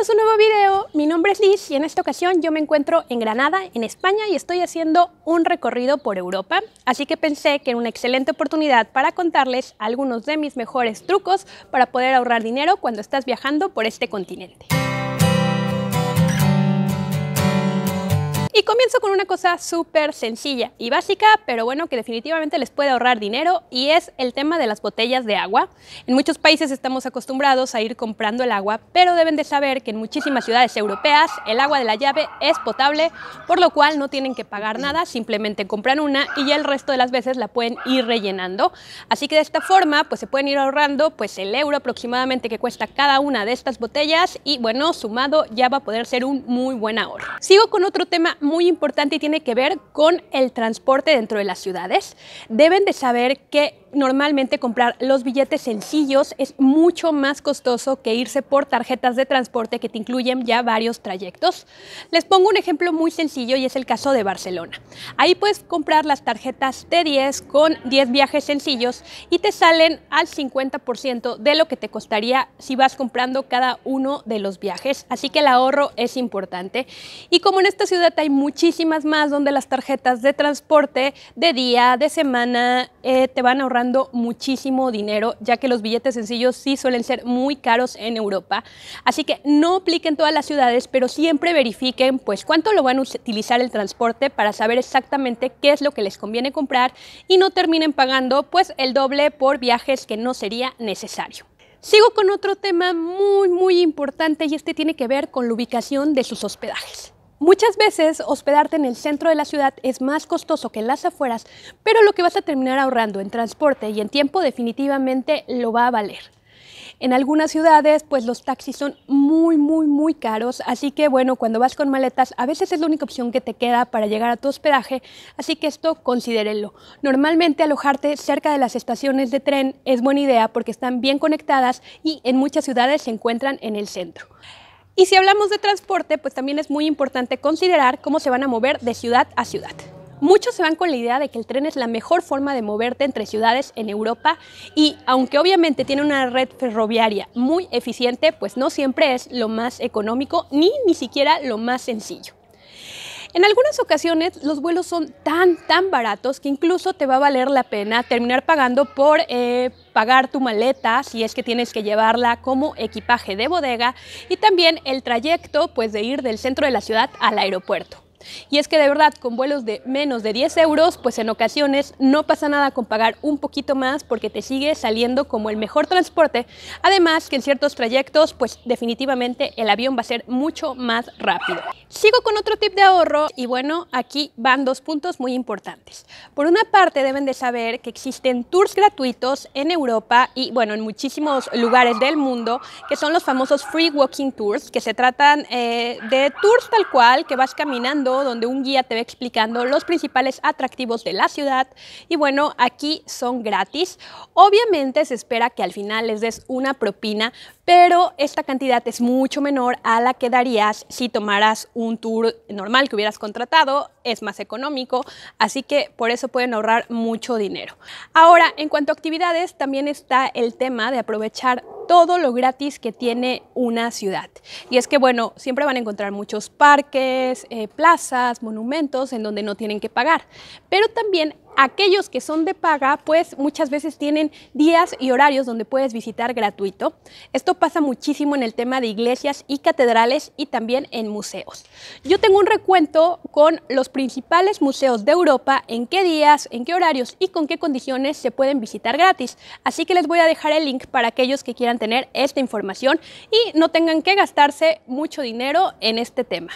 bienvenidos a un nuevo video. Mi nombre es Liz y en esta ocasión yo me encuentro en Granada, en España, y estoy haciendo un recorrido por Europa. Así que pensé que era una excelente oportunidad para contarles algunos de mis mejores trucos para poder ahorrar dinero cuando estás viajando por este continente. comienzo con una cosa súper sencilla y básica, pero bueno, que definitivamente les puede ahorrar dinero y es el tema de las botellas de agua. En muchos países estamos acostumbrados a ir comprando el agua, pero deben de saber que en muchísimas ciudades europeas el agua de la llave es potable, por lo cual no tienen que pagar nada, simplemente compran una y ya el resto de las veces la pueden ir rellenando. Así que de esta forma, pues se pueden ir ahorrando pues el euro aproximadamente que cuesta cada una de estas botellas y bueno, sumado ya va a poder ser un muy buen ahorro. Sigo con otro tema muy importante y tiene que ver con el transporte dentro de las ciudades. Deben de saber que normalmente comprar los billetes sencillos es mucho más costoso que irse por tarjetas de transporte que te incluyen ya varios trayectos. Les pongo un ejemplo muy sencillo y es el caso de Barcelona. Ahí puedes comprar las tarjetas T10 con 10 viajes sencillos y te salen al 50% de lo que te costaría si vas comprando cada uno de los viajes. Así que el ahorro es importante. Y como en esta ciudad hay muchísimas más donde las tarjetas de transporte de día, de semana, eh, te van a ahorrar muchísimo dinero, ya que los billetes sencillos sí suelen ser muy caros en Europa. Así que no apliquen todas las ciudades, pero siempre verifiquen pues cuánto lo van a utilizar el transporte para saber exactamente qué es lo que les conviene comprar y no terminen pagando pues el doble por viajes que no sería necesario. Sigo con otro tema muy muy importante y este tiene que ver con la ubicación de sus hospedajes. Muchas veces hospedarte en el centro de la ciudad es más costoso que en las afueras, pero lo que vas a terminar ahorrando en transporte y en tiempo definitivamente lo va a valer. En algunas ciudades, pues los taxis son muy, muy, muy caros, así que bueno, cuando vas con maletas, a veces es la única opción que te queda para llegar a tu hospedaje, así que esto considérenlo. Normalmente alojarte cerca de las estaciones de tren es buena idea porque están bien conectadas y en muchas ciudades se encuentran en el centro. Y si hablamos de transporte, pues también es muy importante considerar cómo se van a mover de ciudad a ciudad. Muchos se van con la idea de que el tren es la mejor forma de moverte entre ciudades en Europa y aunque obviamente tiene una red ferroviaria muy eficiente, pues no siempre es lo más económico ni ni siquiera lo más sencillo. En algunas ocasiones los vuelos son tan, tan baratos que incluso te va a valer la pena terminar pagando por eh, pagar tu maleta si es que tienes que llevarla como equipaje de bodega y también el trayecto pues de ir del centro de la ciudad al aeropuerto. Y es que de verdad, con vuelos de menos de 10 euros, pues en ocasiones no pasa nada con pagar un poquito más porque te sigue saliendo como el mejor transporte. Además que en ciertos trayectos, pues definitivamente el avión va a ser mucho más rápido. Sigo con otro tip de ahorro y bueno, aquí van dos puntos muy importantes. Por una parte deben de saber que existen tours gratuitos en Europa y bueno, en muchísimos lugares del mundo, que son los famosos free walking tours, que se tratan eh, de tours tal cual que vas caminando donde un guía te va explicando los principales atractivos de la ciudad y bueno, aquí son gratis. Obviamente se espera que al final les des una propina, pero esta cantidad es mucho menor a la que darías si tomaras un tour normal que hubieras contratado, es más económico, así que por eso pueden ahorrar mucho dinero. Ahora, en cuanto a actividades, también está el tema de aprovechar todo lo gratis que tiene una ciudad. Y es que, bueno, siempre van a encontrar muchos parques, eh, plazas, monumentos en donde no tienen que pagar, pero también Aquellos que son de paga, pues muchas veces tienen días y horarios donde puedes visitar gratuito. Esto pasa muchísimo en el tema de iglesias y catedrales y también en museos. Yo tengo un recuento con los principales museos de Europa, en qué días, en qué horarios y con qué condiciones se pueden visitar gratis. Así que les voy a dejar el link para aquellos que quieran tener esta información y no tengan que gastarse mucho dinero en este tema.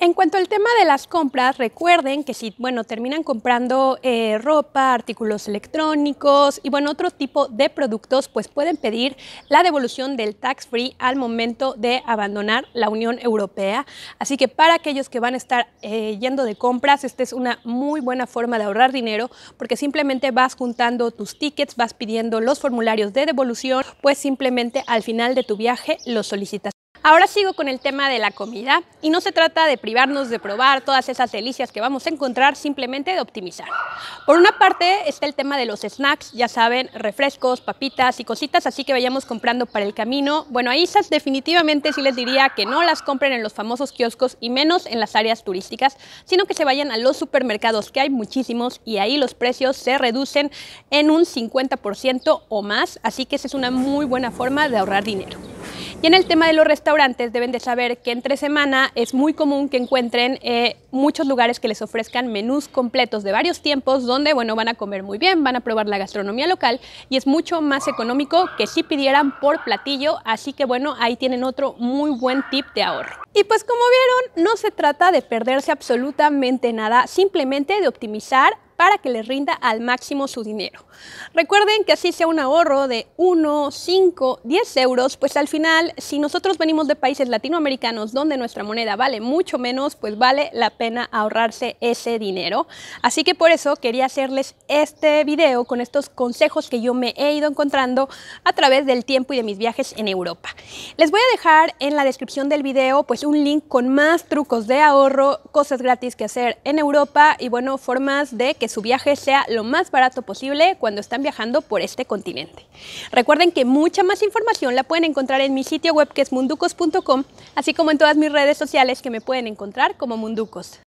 En cuanto al tema de las compras, recuerden que si, bueno, terminan comprando eh, ropa, artículos electrónicos y, bueno, otro tipo de productos, pues pueden pedir la devolución del tax free al momento de abandonar la Unión Europea. Así que para aquellos que van a estar eh, yendo de compras, esta es una muy buena forma de ahorrar dinero porque simplemente vas juntando tus tickets, vas pidiendo los formularios de devolución, pues simplemente al final de tu viaje los solicitas. Ahora sigo con el tema de la comida y no se trata de privarnos de probar todas esas delicias que vamos a encontrar, simplemente de optimizar. Por una parte está el tema de los snacks, ya saben, refrescos, papitas y cositas así que vayamos comprando para el camino. Bueno, ahí esas definitivamente sí les diría que no las compren en los famosos kioscos y menos en las áreas turísticas, sino que se vayan a los supermercados, que hay muchísimos y ahí los precios se reducen en un 50% o más, así que esa es una muy buena forma de ahorrar dinero. Y en el tema de los restaurantes, deben de saber que entre semana es muy común que encuentren eh, muchos lugares que les ofrezcan menús completos de varios tiempos, donde, bueno, van a comer muy bien, van a probar la gastronomía local y es mucho más económico que si pidieran por platillo. Así que, bueno, ahí tienen otro muy buen tip de ahorro. Y pues como vieron, no se trata de perderse absolutamente nada, simplemente de optimizar para que les rinda al máximo su dinero. Recuerden que así sea un ahorro de 1, 5, 10 euros, pues al final, si nosotros venimos de países latinoamericanos donde nuestra moneda vale mucho menos, pues vale la pena ahorrarse ese dinero. Así que por eso quería hacerles este video con estos consejos que yo me he ido encontrando a través del tiempo y de mis viajes en Europa. Les voy a dejar en la descripción del video pues un link con más trucos de ahorro, cosas gratis que hacer en Europa y bueno, formas de que su viaje sea lo más barato posible cuando están viajando por este continente. Recuerden que mucha más información la pueden encontrar en mi sitio web que es munducos.com, así como en todas mis redes sociales que me pueden encontrar como munducos.